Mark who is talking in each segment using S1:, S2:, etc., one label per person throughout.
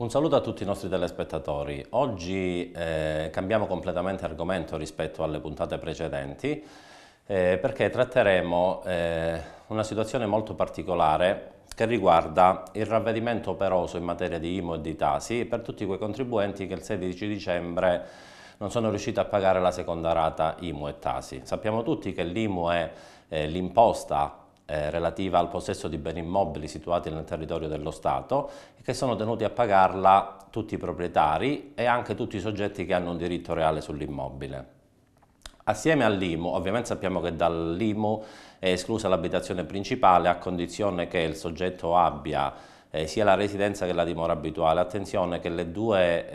S1: Un saluto a tutti i nostri telespettatori. Oggi eh, cambiamo completamente argomento rispetto alle puntate precedenti eh, perché tratteremo eh, una situazione molto particolare che riguarda il ravvedimento operoso in materia di IMO e di Tasi per tutti quei contribuenti che il 16 dicembre non sono riusciti a pagare la seconda rata IMU e Tasi. Sappiamo tutti che l'IMU è eh, l'imposta eh, relativa al possesso di beni immobili situati nel territorio dello Stato e che sono tenuti a pagarla tutti i proprietari e anche tutti i soggetti che hanno un diritto reale sull'immobile. Assieme all'IMU, ovviamente sappiamo che dall'IMU è esclusa l'abitazione principale a condizione che il soggetto abbia eh, sia la residenza che la dimora abituale. Attenzione che le due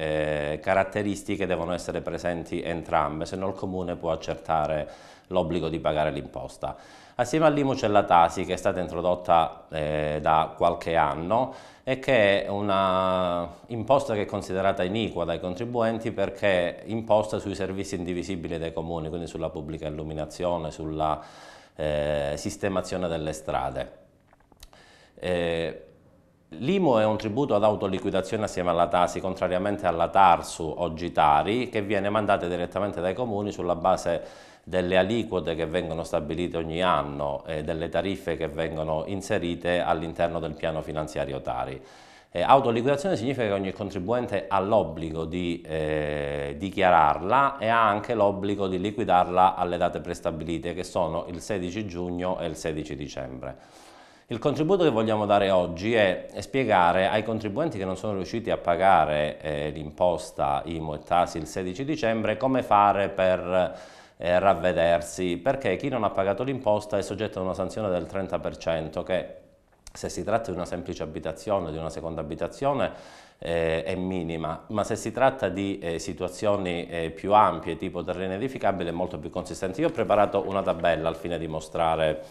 S1: eh, caratteristiche devono essere presenti entrambe, se no il comune può accertare l'obbligo di pagare l'imposta. Assieme all'IMU c'è la TASI che è stata introdotta eh, da qualche anno e che è una imposta che è considerata iniqua dai contribuenti perché imposta sui servizi indivisibili dei comuni, quindi sulla pubblica illuminazione, sulla eh, sistemazione delle strade. Eh, L'IMU è un tributo ad autoliquidazione assieme alla TASI, contrariamente alla TARSU oggi TARI, che viene mandata direttamente dai comuni sulla base delle aliquote che vengono stabilite ogni anno e delle tariffe che vengono inserite all'interno del piano finanziario TARI. Eh, autoliquidazione significa che ogni contribuente ha l'obbligo di eh, dichiararla e ha anche l'obbligo di liquidarla alle date prestabilite che sono il 16 giugno e il 16 dicembre. Il contributo che vogliamo dare oggi è spiegare ai contribuenti che non sono riusciti a pagare eh, l'imposta IMO e TASI il 16 dicembre come fare per eh, ravvedersi, perché chi non ha pagato l'imposta è soggetto a una sanzione del 30% che se si tratta di una semplice abitazione, di una seconda abitazione, eh, è minima, ma se si tratta di eh, situazioni eh, più ampie, tipo terreno edificabile, è molto più consistente. Io ho preparato una tabella al fine di mostrare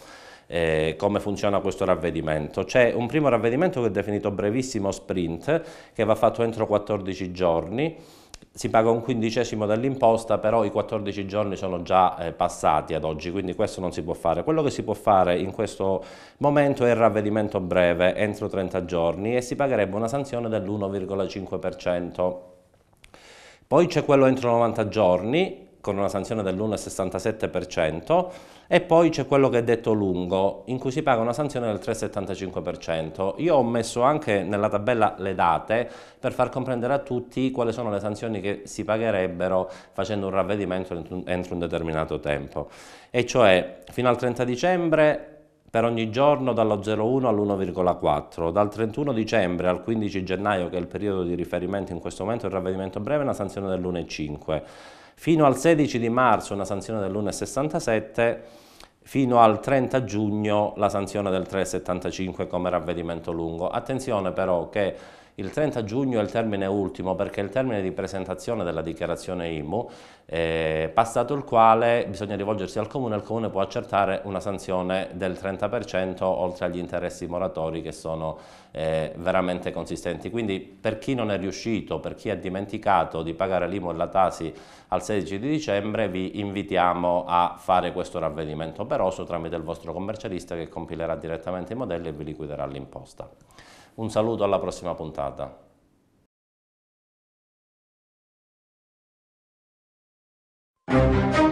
S1: eh, come funziona questo ravvedimento. C'è un primo ravvedimento che è definito brevissimo sprint, che va fatto entro 14 giorni, si paga un quindicesimo dell'imposta, però i 14 giorni sono già eh, passati ad oggi, quindi questo non si può fare. Quello che si può fare in questo momento è il ravvedimento breve, entro 30 giorni, e si pagherebbe una sanzione dell'1,5%. Poi c'è quello entro 90 giorni, con una sanzione dell'1,67% e poi c'è quello che è detto lungo, in cui si paga una sanzione del 3,75%. Io ho messo anche nella tabella le date per far comprendere a tutti quali sono le sanzioni che si pagherebbero facendo un ravvedimento entro un determinato tempo, e cioè fino al 30 dicembre per ogni giorno dallo 0,1 all'1,4. Dal 31 dicembre al 15 gennaio, che è il periodo di riferimento in questo momento, il ravvedimento breve una sanzione dell'1,5. Fino al 16 di marzo una sanzione dell'1,67 fino al 30 giugno la sanzione del 3,75 come ravvedimento lungo. Attenzione però che il 30 giugno è il termine ultimo perché è il termine di presentazione della dichiarazione IMU, eh, passato il quale bisogna rivolgersi al Comune, il Comune può accertare una sanzione del 30% oltre agli interessi moratori che sono eh, veramente consistenti. Quindi per chi non è riuscito, per chi ha dimenticato di pagare l'IMU e la Tasi al 16 di dicembre, vi invitiamo a fare questo ravvedimento operoso tramite il vostro commercialista che compilerà direttamente i modelli e vi liquiderà l'imposta. Un saluto alla prossima puntata. Thank you.